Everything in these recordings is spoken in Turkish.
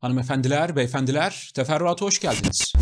Hanımefendiler, beyefendiler, teferruata hoş geldiniz.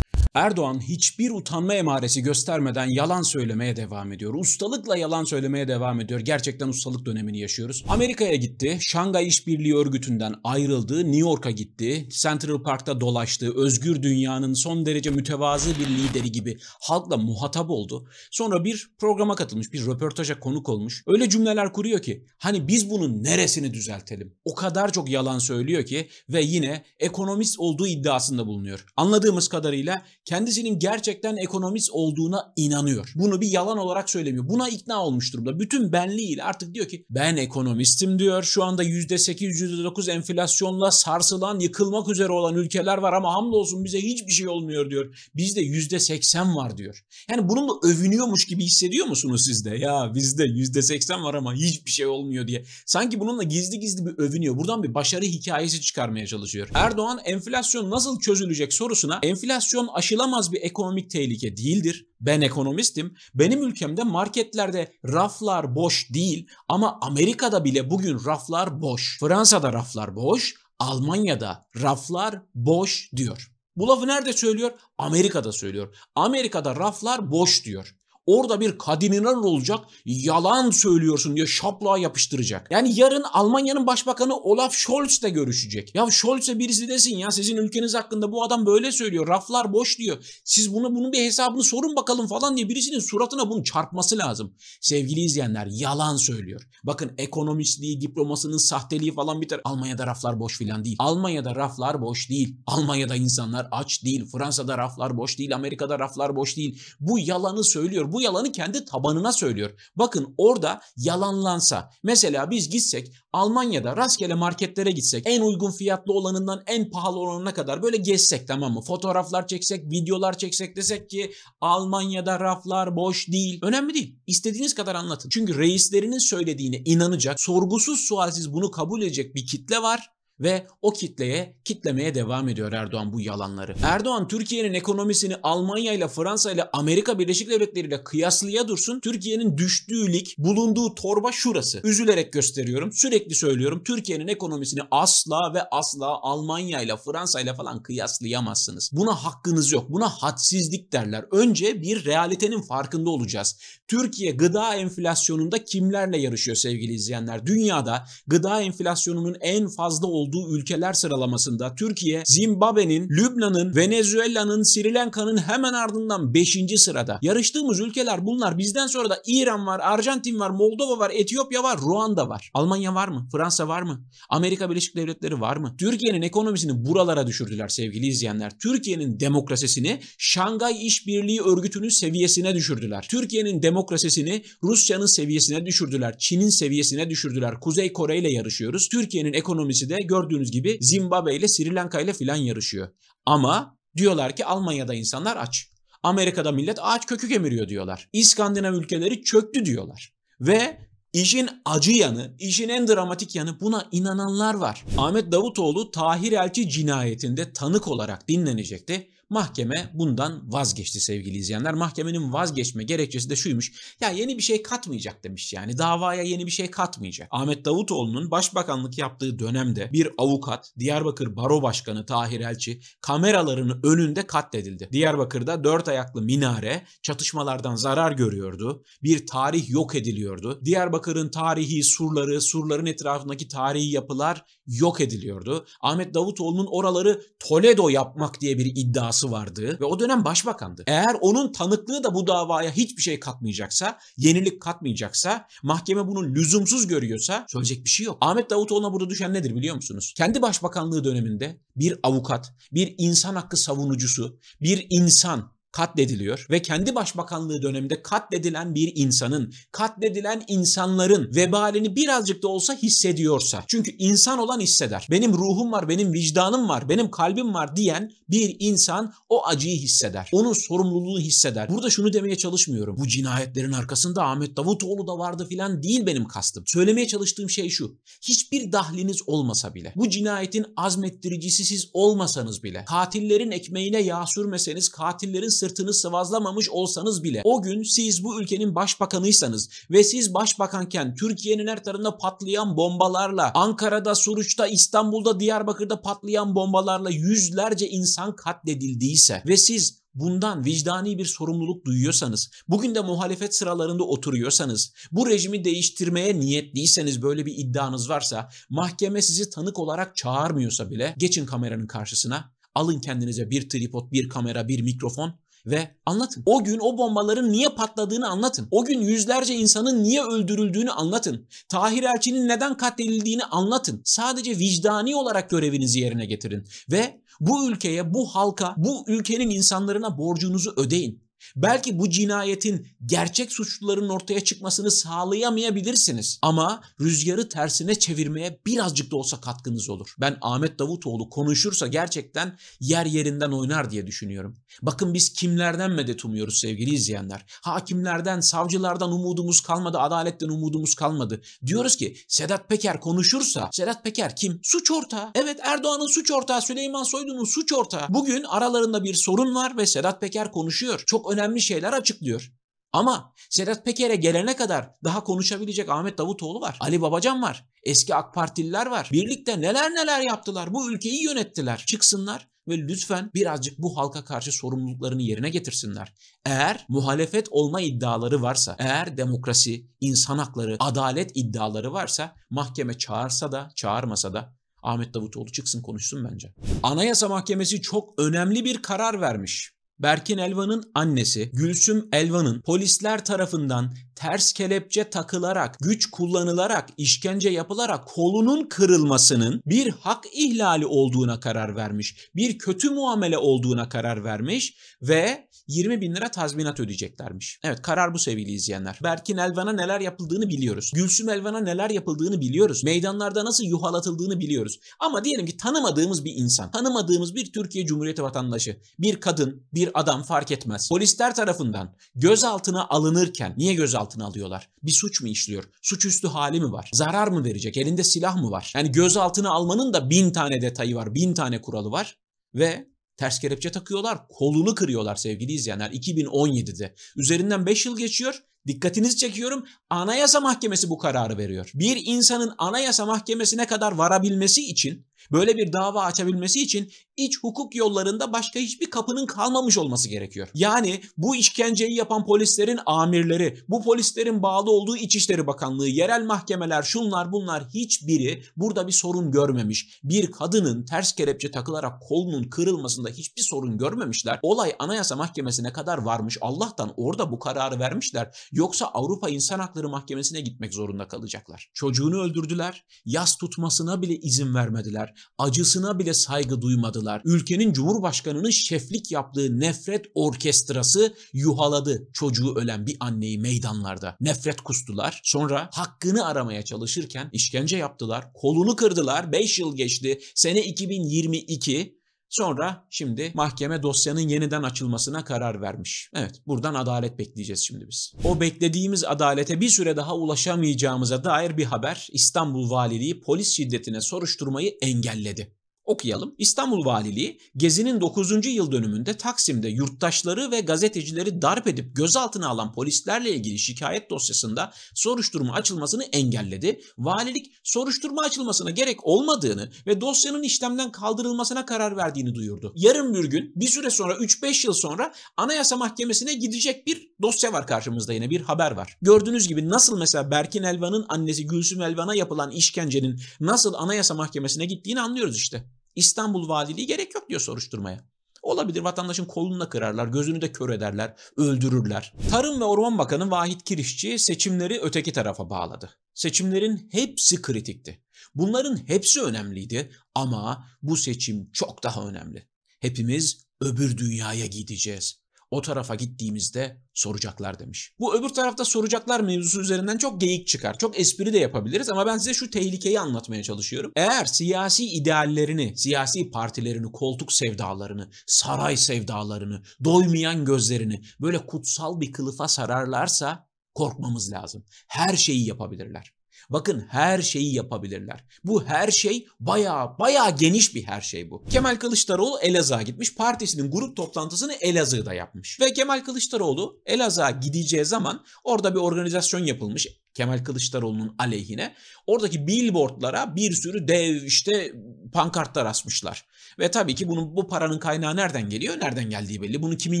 Erdoğan hiçbir utanma emaresi göstermeden yalan söylemeye devam ediyor. Ustalıkla yalan söylemeye devam ediyor. Gerçekten ustalık dönemini yaşıyoruz. Amerika'ya gitti. Şangay İşbirliği Örgütü'nden ayrıldı. New York'a gitti. Central Park'ta dolaştı. Özgür dünyanın son derece mütevazı bir lideri gibi halkla muhatap oldu. Sonra bir programa katılmış, bir röportaja konuk olmuş. Öyle cümleler kuruyor ki hani biz bunun neresini düzeltelim? O kadar çok yalan söylüyor ki ve yine ekonomist olduğu iddiasında bulunuyor. Anladığımız kadarıyla kendisinin gerçekten ekonomist olduğuna inanıyor. Bunu bir yalan olarak söylemiyor. Buna ikna olmuş durumda. Bütün benliğiyle artık diyor ki ben ekonomistim diyor. Şu anda %8, %9 enflasyonla sarsılan, yıkılmak üzere olan ülkeler var ama hamdolsun bize hiçbir şey olmuyor diyor. Bizde %80 var diyor. Yani bununla övünüyormuş gibi hissediyor musunuz siz de? Ya bizde %80 var ama hiçbir şey olmuyor diye. Sanki bununla gizli gizli bir övünüyor. Buradan bir başarı hikayesi çıkarmaya çalışıyor. Erdoğan enflasyon nasıl çözülecek sorusuna enflasyon aşırı aşılamaz bir ekonomik tehlike değildir. Ben ekonomistim. Benim ülkemde marketlerde raflar boş değil ama Amerika'da bile bugün raflar boş. Fransa'da raflar boş, Almanya'da raflar boş diyor. Bu lafı nerede söylüyor? Amerika'da söylüyor. Amerika'da raflar boş diyor. Orada bir kadininan olacak. Yalan söylüyorsun diye şaplığa yapıştıracak. Yani yarın Almanya'nın başbakanı Olaf Scholz de görüşecek. Ya Scholz'e birisi desin ya sizin ülkeniz hakkında bu adam böyle söylüyor. Raflar boş diyor. Siz bunu bunun bir hesabını sorun bakalım falan diye birisinin suratına bunu çarpması lazım. Sevgili izleyenler yalan söylüyor. Bakın ekonomistliği, diplomasının sahteliği falan biter. Almanya'da raflar boş filan değil. Almanya'da raflar boş değil. Almanya'da insanlar aç değil. Fransa'da raflar boş değil. Amerika'da raflar boş değil. Bu yalanı söylüyor. Bu yalanı kendi tabanına söylüyor. Bakın orada yalanlansa mesela biz gitsek Almanya'da rastgele marketlere gitsek en uygun fiyatlı olanından en pahalı olanına kadar böyle gezsek tamam mı? Fotoğraflar çeksek, videolar çeksek desek ki Almanya'da raflar boş değil. Önemli değil. İstediğiniz kadar anlatın. Çünkü reislerinin söylediğine inanacak, sorgusuz sualsiz bunu kabul edecek bir kitle var ve o kitleye kitlemeye devam ediyor Erdoğan bu yalanları. Erdoğan Türkiye'nin ekonomisini Almanya ile Fransa ile Amerika Birleşik Devletleri ile kıyaslıya dursun. Türkiye'nin düştüğü lig, bulunduğu torba şurası. Üzülerek gösteriyorum. Sürekli söylüyorum. Türkiye'nin ekonomisini asla ve asla Almanya ile Fransa ile falan kıyaslayamazsınız. Buna hakkınız yok. Buna hadsizlik derler. Önce bir realitenin farkında olacağız. Türkiye gıda enflasyonunda kimlerle yarışıyor sevgili izleyenler? Dünyada gıda enflasyonunun en fazla olduğu olduğu ülkeler sıralamasında Türkiye, Zimbabwe'nin, Lübnan'ın, Venezuela'nın, Sri Lanka'nın hemen ardından 5. sırada. Yarıştığımız ülkeler bunlar. Bizden sonra da İran var, Arjantin var, Moldova var, Etiyopya var, Ruanda var. Almanya var mı? Fransa var mı? Amerika Birleşik Devletleri var mı? Türkiye'nin ekonomisini buralara düşürdüler sevgili izleyenler. Türkiye'nin demokrasisini Şangay İşbirliği Örgütü'nün seviyesine düşürdüler. Türkiye'nin demokrasisini Rusya'nın seviyesine düşürdüler. Çin'in seviyesine düşürdüler. Kuzey Kore ile yarışıyoruz. Türkiye'nin ekonomisi de gördüğünüz gibi Zimbabwe ile Sri Lanka ile filan yarışıyor. Ama diyorlar ki Almanya'da insanlar aç. Amerika'da millet ağaç kökü kemiriyor diyorlar. İskandinav ülkeleri çöktü diyorlar. Ve işin acı yanı, işin en dramatik yanı buna inananlar var. Ahmet Davutoğlu Tahir Elçi cinayetinde tanık olarak dinlenecekti Mahkeme bundan vazgeçti sevgili izleyenler. Mahkemenin vazgeçme gerekçesi de şuymuş. Ya yeni bir şey katmayacak demiş yani davaya yeni bir şey katmayacak. Ahmet Davutoğlu'nun başbakanlık yaptığı dönemde bir avukat Diyarbakır Baro Başkanı Tahir Elçi kameralarının önünde katledildi. Diyarbakır'da dört ayaklı minare çatışmalardan zarar görüyordu. Bir tarih yok ediliyordu. Diyarbakır'ın tarihi surları, surların etrafındaki tarihi yapılar yok ediliyordu. Ahmet Davutoğlu'nun oraları Toledo yapmak diye bir iddiası davası vardı ve o dönem başbakandı. Eğer onun tanıklığı da bu davaya hiçbir şey katmayacaksa, yenilik katmayacaksa, mahkeme bunu lüzumsuz görüyorsa söyleyecek bir şey yok. Ahmet Davutoğlu'na burada düşen nedir biliyor musunuz? Kendi başbakanlığı döneminde bir avukat, bir insan hakkı savunucusu, bir insan katlediliyor ve kendi başbakanlığı döneminde katledilen bir insanın, katledilen insanların vebalini birazcık da olsa hissediyorsa. Çünkü insan olan hisseder. Benim ruhum var, benim vicdanım var, benim kalbim var diyen bir insan o acıyı hisseder. Onun sorumluluğunu hisseder. Burada şunu demeye çalışmıyorum. Bu cinayetlerin arkasında Ahmet Davutoğlu da vardı filan değil benim kastım. Söylemeye çalıştığım şey şu. Hiçbir dahliniz olmasa bile, bu cinayetin azmettiricisi siz olmasanız bile, katillerin ekmeğine yağ sürmeseniz, katillerin sırtını sıvazlamamış olsanız bile o gün siz bu ülkenin başbakanıysanız ve siz başbakanken Türkiye'nin her tarafında patlayan bombalarla Ankara'da, Suruç'ta, İstanbul'da, Diyarbakır'da patlayan bombalarla yüzlerce insan katledildiyse ve siz bundan vicdani bir sorumluluk duyuyorsanız, bugün de muhalefet sıralarında oturuyorsanız, bu rejimi değiştirmeye niyetliyseniz böyle bir iddianız varsa, mahkeme sizi tanık olarak çağırmıyorsa bile geçin kameranın karşısına, alın kendinize bir tripod, bir kamera, bir mikrofon ve anlatın. O gün o bombaların niye patladığını anlatın. O gün yüzlerce insanın niye öldürüldüğünü anlatın. Tahir Elçi'nin neden katledildiğini anlatın. Sadece vicdani olarak görevinizi yerine getirin ve bu ülkeye, bu halka, bu ülkenin insanlarına borcunuzu ödeyin. Belki bu cinayetin gerçek suçluların ortaya çıkmasını sağlayamayabilirsiniz ama rüzgarı tersine çevirmeye birazcık da olsa katkınız olur. Ben Ahmet Davutoğlu konuşursa gerçekten yer yerinden oynar diye düşünüyorum. Bakın biz kimlerden medet umuyoruz sevgili izleyenler? Hakimlerden, savcılardan umudumuz kalmadı, adaletten umudumuz kalmadı. Diyoruz ki Sedat Peker konuşursa, Sedat Peker kim? Suç ortağı. Evet Erdoğan'ın suç ortağı, Süleyman Soylu'nun suç ortağı. Bugün aralarında bir sorun var ve Sedat Peker konuşuyor. Çok önemli şeyler açıklıyor. Ama Sedat Peker'e gelene kadar daha konuşabilecek Ahmet Davutoğlu var. Ali Babacan var. Eski AK Partililer var. Birlikte neler neler yaptılar. Bu ülkeyi yönettiler. Çıksınlar ve lütfen birazcık bu halka karşı sorumluluklarını yerine getirsinler. Eğer muhalefet olma iddiaları varsa, eğer demokrasi, insan hakları, adalet iddiaları varsa mahkeme çağırsa da çağırmasa da Ahmet Davutoğlu çıksın konuşsun bence. Anayasa Mahkemesi çok önemli bir karar vermiş. Berkin Elvan'ın annesi Gülsüm Elvan'ın polisler tarafından ters kelepçe takılarak, güç kullanılarak, işkence yapılarak kolunun kırılmasının bir hak ihlali olduğuna karar vermiş. Bir kötü muamele olduğuna karar vermiş ve 20 bin lira tazminat ödeyeceklermiş. Evet karar bu sevgili izleyenler. Berkin Elvan'a neler yapıldığını biliyoruz. Gülsüm Elvan'a neler yapıldığını biliyoruz. Meydanlarda nasıl yuhalatıldığını biliyoruz. Ama diyelim ki tanımadığımız bir insan, tanımadığımız bir Türkiye Cumhuriyeti vatandaşı, bir kadın, bir adam fark etmez. Polisler tarafından gözaltına alınırken, niye gözaltına altına alıyorlar? Bir suç mu işliyor? Suçüstü hali mi var? Zarar mı verecek? Elinde silah mı var? Yani gözaltına almanın da bin tane detayı var, bin tane kuralı var ve ters kelepçe takıyorlar, kolunu kırıyorlar sevgili izleyenler 2017'de. Üzerinden 5 yıl geçiyor. Dikkatinizi çekiyorum. Anayasa Mahkemesi bu kararı veriyor. Bir insanın Anayasa Mahkemesi'ne kadar varabilmesi için Böyle bir dava açabilmesi için iç hukuk yollarında başka hiçbir kapının kalmamış olması gerekiyor. Yani bu işkenceyi yapan polislerin amirleri, bu polislerin bağlı olduğu İçişleri Bakanlığı, yerel mahkemeler, şunlar bunlar hiçbiri burada bir sorun görmemiş. Bir kadının ters kelepçe takılarak kolunun kırılmasında hiçbir sorun görmemişler. Olay Anayasa Mahkemesi'ne kadar varmış. Allah'tan orada bu kararı vermişler. Yoksa Avrupa İnsan Hakları Mahkemesi'ne gitmek zorunda kalacaklar. Çocuğunu öldürdüler. Yas tutmasına bile izin vermediler etmediler. Acısına bile saygı duymadılar. Ülkenin Cumhurbaşkanı'nın şeflik yaptığı nefret orkestrası yuhaladı çocuğu ölen bir anneyi meydanlarda. Nefret kustular. Sonra hakkını aramaya çalışırken işkence yaptılar. Kolunu kırdılar. 5 yıl geçti. Sene 2022 Sonra şimdi mahkeme dosyanın yeniden açılmasına karar vermiş. Evet buradan adalet bekleyeceğiz şimdi biz. O beklediğimiz adalete bir süre daha ulaşamayacağımıza dair bir haber İstanbul Valiliği polis şiddetine soruşturmayı engelledi. Okuyalım. İstanbul Valiliği Gezi'nin 9. yıl dönümünde Taksim'de yurttaşları ve gazetecileri darp edip gözaltına alan polislerle ilgili şikayet dosyasında soruşturma açılmasını engelledi. Valilik soruşturma açılmasına gerek olmadığını ve dosyanın işlemden kaldırılmasına karar verdiğini duyurdu. Yarın bir gün bir süre sonra 3-5 yıl sonra Anayasa Mahkemesi'ne gidecek bir dosya var karşımızda yine bir haber var. Gördüğünüz gibi nasıl mesela Berkin Elvan'ın annesi Gülsüm Elvan'a yapılan işkencenin nasıl Anayasa Mahkemesi'ne gittiğini anlıyoruz işte. İstanbul Valiliği gerek yok diyor soruşturmaya. Olabilir vatandaşın kolunu da kırarlar, gözünü de kör ederler, öldürürler. Tarım ve Orman Bakanı Vahit Kirişçi seçimleri öteki tarafa bağladı. Seçimlerin hepsi kritikti. Bunların hepsi önemliydi ama bu seçim çok daha önemli. Hepimiz öbür dünyaya gideceğiz. O tarafa gittiğimizde soracaklar demiş. Bu öbür tarafta soracaklar mevzusu üzerinden çok geyik çıkar. Çok espri de yapabiliriz ama ben size şu tehlikeyi anlatmaya çalışıyorum. Eğer siyasi ideallerini, siyasi partilerini, koltuk sevdalarını, saray sevdalarını, doymayan gözlerini böyle kutsal bir kılıfa sararlarsa korkmamız lazım. Her şeyi yapabilirler. Bakın her şeyi yapabilirler. Bu her şey baya baya geniş bir her şey bu. Kemal Kılıçdaroğlu Elazığ'a gitmiş. Partisinin grup toplantısını Elazığ'da yapmış. Ve Kemal Kılıçdaroğlu Elazığ'a gideceği zaman orada bir organizasyon yapılmış. Kemal Kılıçdaroğlu'nun aleyhine. Oradaki billboardlara bir sürü dev işte pankartlar asmışlar. Ve tabii ki bunun bu paranın kaynağı nereden geliyor? Nereden geldiği belli. Bunu kimin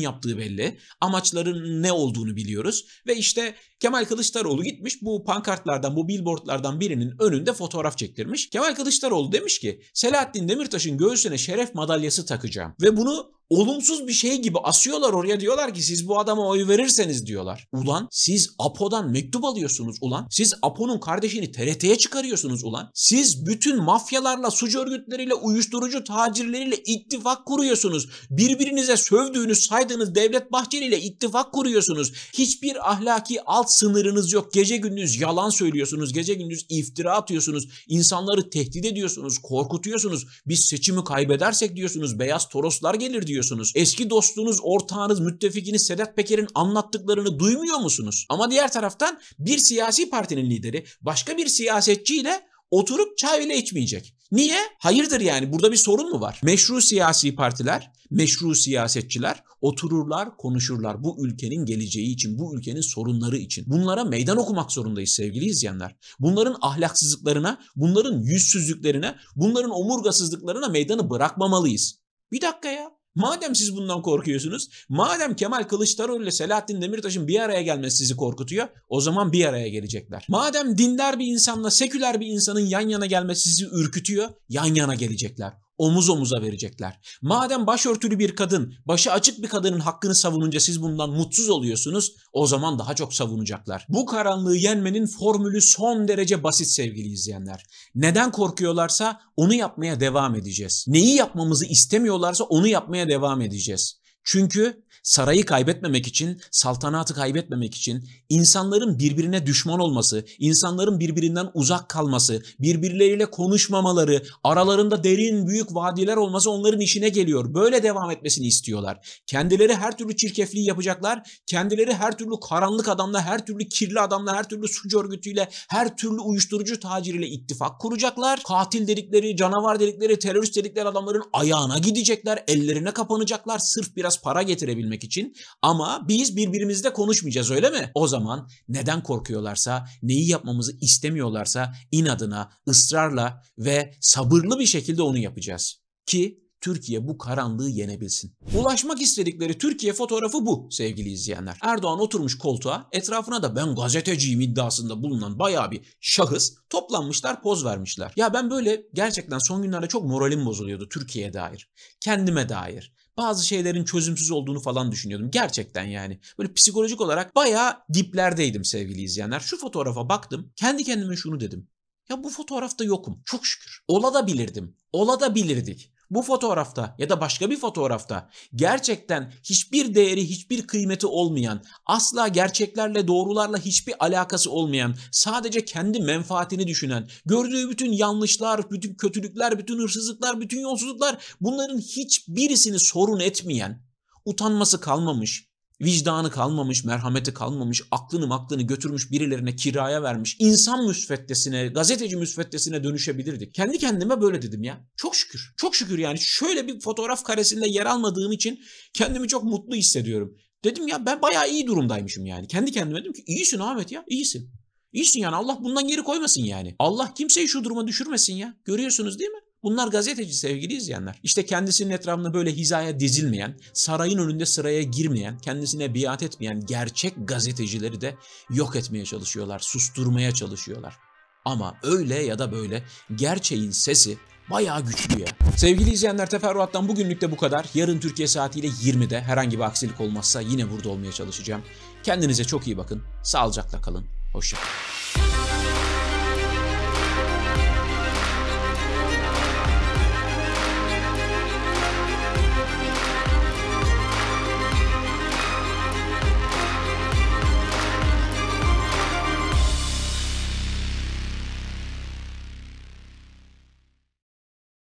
yaptığı belli. Amaçların ne olduğunu biliyoruz. Ve işte Kemal Kılıçdaroğlu gitmiş bu pankartlardan, bu billboardlardan birinin önünde fotoğraf çektirmiş. Kemal Kılıçdaroğlu demiş ki Selahattin Demirtaş'ın göğsüne şeref madalyası takacağım. Ve bunu olumsuz bir şey gibi asıyorlar oraya diyorlar ki siz bu adama oy verirseniz diyorlar. Ulan siz Apo'dan mektup alıyorsunuz ulan. Siz Apo'nun kardeşini TRT'ye çıkarıyorsunuz ulan. Siz bütün mafyalarla, suç örgütleriyle, uyuşturucu tacir birbirleriyle ittifak kuruyorsunuz. Birbirinize sövdüğünüz, saydığınız Devlet Bahçeli ile ittifak kuruyorsunuz. Hiçbir ahlaki alt sınırınız yok. Gece gündüz yalan söylüyorsunuz, gece gündüz iftira atıyorsunuz. İnsanları tehdit ediyorsunuz, korkutuyorsunuz. Biz seçimi kaybedersek diyorsunuz, beyaz toroslar gelir diyorsunuz. Eski dostunuz, ortağınız, müttefikiniz Sedat Peker'in anlattıklarını duymuyor musunuz? Ama diğer taraftan bir siyasi partinin lideri başka bir siyasetçiyle oturup çay bile içmeyecek. Niye? Hayırdır yani burada bir sorun mu var? Meşru siyasi partiler, meşru siyasetçiler otururlar, konuşurlar bu ülkenin geleceği için, bu ülkenin sorunları için. Bunlara meydan okumak zorundayız sevgili izleyenler. Bunların ahlaksızlıklarına, bunların yüzsüzlüklerine, bunların omurgasızlıklarına meydanı bırakmamalıyız. Bir dakika ya. Madem siz bundan korkuyorsunuz, madem Kemal Kılıçdaroğlu ile Selahattin Demirtaş'ın bir araya gelmesi sizi korkutuyor, o zaman bir araya gelecekler. Madem dindar bir insanla seküler bir insanın yan yana gelmesi sizi ürkütüyor, yan yana gelecekler omuz omuza verecekler. Madem başörtülü bir kadın, başı açık bir kadının hakkını savununca siz bundan mutsuz oluyorsunuz, o zaman daha çok savunacaklar. Bu karanlığı yenmenin formülü son derece basit sevgili izleyenler. Neden korkuyorlarsa onu yapmaya devam edeceğiz. Neyi yapmamızı istemiyorlarsa onu yapmaya devam edeceğiz. Çünkü sarayı kaybetmemek için, saltanatı kaybetmemek için insanların birbirine düşman olması, insanların birbirinden uzak kalması, birbirleriyle konuşmamaları, aralarında derin büyük vadiler olması onların işine geliyor. Böyle devam etmesini istiyorlar. Kendileri her türlü çirkefliği yapacaklar. Kendileri her türlü karanlık adamla, her türlü kirli adamla, her türlü suç örgütüyle, her türlü uyuşturucu taciriyle ittifak kuracaklar. Katil dedikleri, canavar dedikleri, terörist dedikleri adamların ayağına gidecekler, ellerine kapanacaklar sırf bir biraz para getirebilmek için ama biz birbirimizle konuşmayacağız öyle mi? O zaman neden korkuyorlarsa, neyi yapmamızı istemiyorlarsa inadına, ısrarla ve sabırlı bir şekilde onu yapacağız. Ki Türkiye bu karanlığı yenebilsin. Ulaşmak istedikleri Türkiye fotoğrafı bu sevgili izleyenler. Erdoğan oturmuş koltuğa etrafına da ben gazeteciyim iddiasında bulunan baya bir şahıs toplanmışlar poz vermişler. Ya ben böyle gerçekten son günlerde çok moralim bozuluyordu Türkiye'ye dair, kendime dair bazı şeylerin çözümsüz olduğunu falan düşünüyordum. Gerçekten yani. Böyle psikolojik olarak bayağı diplerdeydim sevgili izleyenler. Şu fotoğrafa baktım. Kendi kendime şunu dedim. Ya bu fotoğrafta yokum. Çok şükür. Ola da bilirdim. Ola da bilirdik bu fotoğrafta ya da başka bir fotoğrafta gerçekten hiçbir değeri, hiçbir kıymeti olmayan, asla gerçeklerle, doğrularla hiçbir alakası olmayan, sadece kendi menfaatini düşünen, gördüğü bütün yanlışlar, bütün kötülükler, bütün hırsızlıklar, bütün yolsuzluklar bunların hiçbirisini sorun etmeyen, utanması kalmamış, Vicdanı kalmamış, merhameti kalmamış, aklını aklını götürmüş birilerine kiraya vermiş, insan müsveddesine, gazeteci müsveddesine dönüşebilirdik. Kendi kendime böyle dedim ya. Çok şükür. Çok şükür yani şöyle bir fotoğraf karesinde yer almadığım için kendimi çok mutlu hissediyorum. Dedim ya ben bayağı iyi durumdaymışım yani. Kendi kendime dedim ki iyisin Ahmet ya iyisin. İyisin yani Allah bundan geri koymasın yani. Allah kimseyi şu duruma düşürmesin ya. Görüyorsunuz değil mi? Bunlar gazeteci sevgili izleyenler. İşte kendisinin etrafında böyle hizaya dizilmeyen, sarayın önünde sıraya girmeyen, kendisine biat etmeyen gerçek gazetecileri de yok etmeye çalışıyorlar, susturmaya çalışıyorlar. Ama öyle ya da böyle gerçeğin sesi bayağı güçlü ya. Sevgili izleyenler teferruattan bugünlük de bu kadar. Yarın Türkiye saatiyle 20'de herhangi bir aksilik olmazsa yine burada olmaya çalışacağım. Kendinize çok iyi bakın. Sağlıcakla kalın. Hoşçakalın.